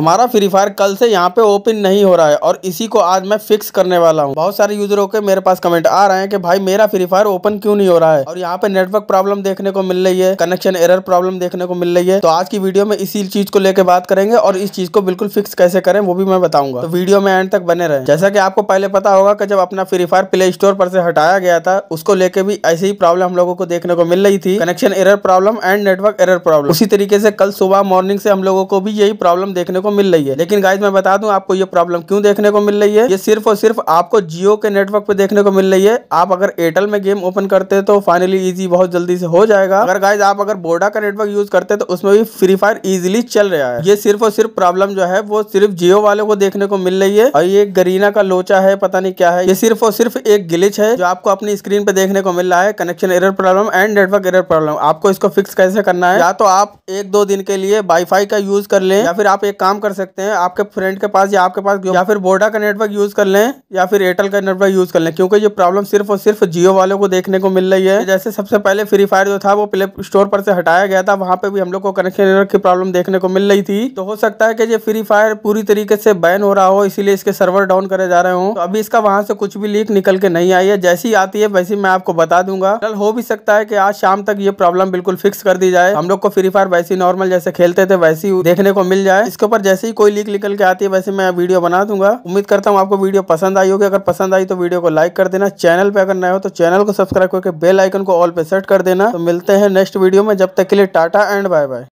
हमारा free fire कल से यहाँ पे ओपन नहीं हो रहा है और इसी को आज मैं फिक्स करने वाला हूँ बहुत सारे यूजरों के मेरे पास कमेंट आ रहे हैं कि भाई मेरा फ्री फायर ओपन क्यों नहीं हो रहा है और यहाँ पे नेटवर्क प्रॉब्लम देखने को मिल रही है कनेक्शन एरर प्रॉब्लम देखने को मिल रही है तो आज की वीडियो में इसी चीज को लेकर बात करेंगे और इस चीज को बिल्कुल फिक्स कैसे करें वो भी मैं बताऊंगा तो वीडियो में एंड तक बने रहे जैसा की आपको पहले पता होगा की जब अपना फ्री फायर प्ले स्टोर पर से हटाया गया था उसको लेके भी ऐसी ही प्रॉब्लम हम लोगों को देखने को मिल रही थी connection error problem and network error problem उसी तरीके से कल सुबह मॉर्निंग से हम लोगों को भी यही प्रॉब्लम देखने को को मिल रही है लेकिन गाइज मैं बता दूं आपको ये प्रॉब्लम क्यों देखने को मिल रही है ये सिर्फ और सिर्फ आपको जियो के नेटवर्क पे देखने को मिल रही है आप अगर एयरटेल में गेम ओपन करते हैं तो फाइनली इजी बहुत जल्दी से हो जाएगा अगर गाइज आप अगर बोडा का नेटवर्क यूज करते तो उसमें भी फ्री फायर इजिली चल रहा है ये सिर्फ और सिर्फ प्रॉब्लम जो है वो सिर्फ जियो वाले को देखने को मिल रही है और ये गरीना का लोचा है पता नहीं क्या है ये सिर्फ और सिर्फ एक गिलिच है जो आपको अपनी स्क्रीन पे देखने को मिल रहा है connection error problem and network error problem आपको इसको फिक्स कैसे करना है या तो आप एक दो दिन के लिए वाईफाई का यूज कर ले या फिर आप एक काम कर सकते हैं आपके फ्रेंड के पास या आपके पास या फिर बोडा का नेटवर्क यूज़ कर लें या फिर एयरटेल का नेटवर्क यूज़ कर लें क्योंकि ये प्रॉब्लम सिर्फ और सिर्फ जियो वालों को देखने को मिल रही है जैसे सबसे पहले फ्री फायर जो था वो प्ले स्टोर पर से हटाया गया था वहाँ पे भी हम लोग को कनेक्शन नेटवर्क की प्रॉब्लम देखने को मिल रही थी तो हो सकता है कि ये फ्री फायर पूरी तरीके से बैन हो रहा हो इसीलिए इसके सर्वर डाउन करे जा रहे हो तो अभी इसका वहाँ से कुछ भी लीक निकल के नहीं आई है जैसी आती है वैसी मैं आपको बता दूंगा कल हो भी सकता है कि आज शाम तक ये प्रॉब्लम बिल्कुल फिक्स कर दी जाए हम लोग को फ्री फायर वैसी नॉर्मल जैसे खेलते थे वैसी देखने को मिल जाए इसके ऊपर जैसे ही कोई लीक निकल के आती है वैसे मैं वीडियो बना दूंगा उम्मीद करता हूँ आपको वीडियो पसंद आई होगी अगर पसंद आई तो वीडियो को लाइक कर देना चैनल पे अगर नए हो तो चैनल को सब्सक्राइब करके बेल आइकन को ऑल पे सेट कर देना तो मिलते हैं नेक्स्ट वीडियो में जब तक के लिए टाटा एंड बाय बाय